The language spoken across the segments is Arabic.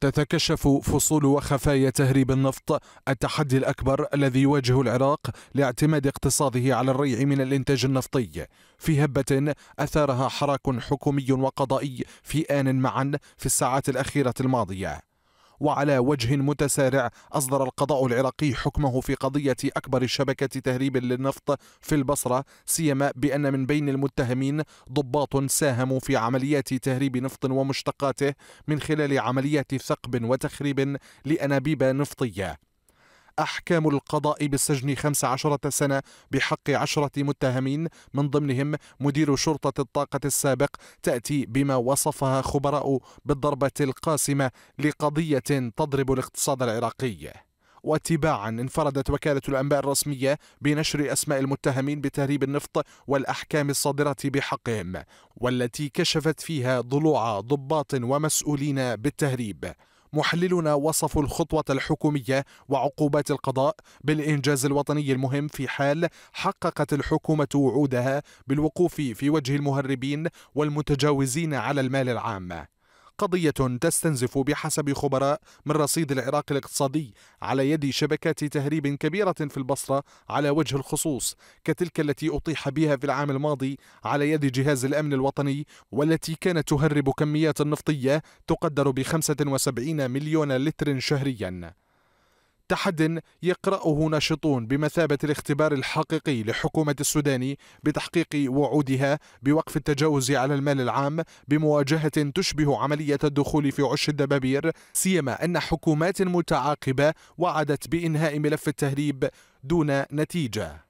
تتكشف فصول وخفايا تهريب النفط التحدي الأكبر الذي يواجه العراق لاعتماد اقتصاده على الريع من الإنتاج النفطي في هبة أثارها حراك حكومي وقضائي في آن معا في الساعات الأخيرة الماضية وعلى وجه متسارع أصدر القضاء العراقي حكمه في قضية أكبر شبكة تهريب للنفط في البصرة سيما بأن من بين المتهمين ضباط ساهموا في عمليات تهريب نفط ومشتقاته من خلال عمليات ثقب وتخريب لأنابيب نفطية أحكام القضاء بالسجن 15 سنة بحق عشرة متهمين من ضمنهم مدير شرطة الطاقة السابق تأتي بما وصفها خبراء بالضربة القاسمة لقضية تضرب الاقتصاد العراقي واتباعا انفردت وكالة الأنباء الرسمية بنشر أسماء المتهمين بتهريب النفط والأحكام الصادرة بحقهم والتي كشفت فيها ضلوع ضباط ومسؤولين بالتهريب محللنا وصفوا الخطوة الحكومية وعقوبات القضاء بالإنجاز الوطني المهم في حال حققت الحكومة وعودها بالوقوف في وجه المهربين والمتجاوزين على المال العام قضية تستنزف بحسب خبراء من رصيد العراق الاقتصادي على يد شبكات تهريب كبيرة في البصرة على وجه الخصوص كتلك التي أطيح بها في العام الماضي على يد جهاز الأمن الوطني والتي كانت تهرب كميات نفطية تقدر ب 75 مليون لتر شهرياً تحد يقرأه ناشطون بمثابة الاختبار الحقيقي لحكومة السودان بتحقيق وعودها بوقف التجاوز على المال العام بمواجهة تشبه عملية الدخول في عش الدبابير سيما أن حكومات متعاقبة وعدت بإنهاء ملف التهريب دون نتيجة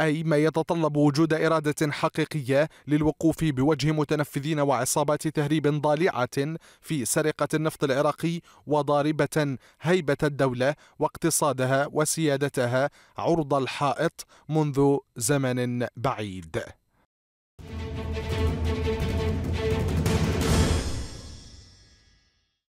أي ما يتطلب وجود إرادة حقيقية للوقوف بوجه متنفذين وعصابات تهريب ضالعة في سرقة النفط العراقي وضاربة هيبة الدولة واقتصادها وسيادتها عرض الحائط منذ زمن بعيد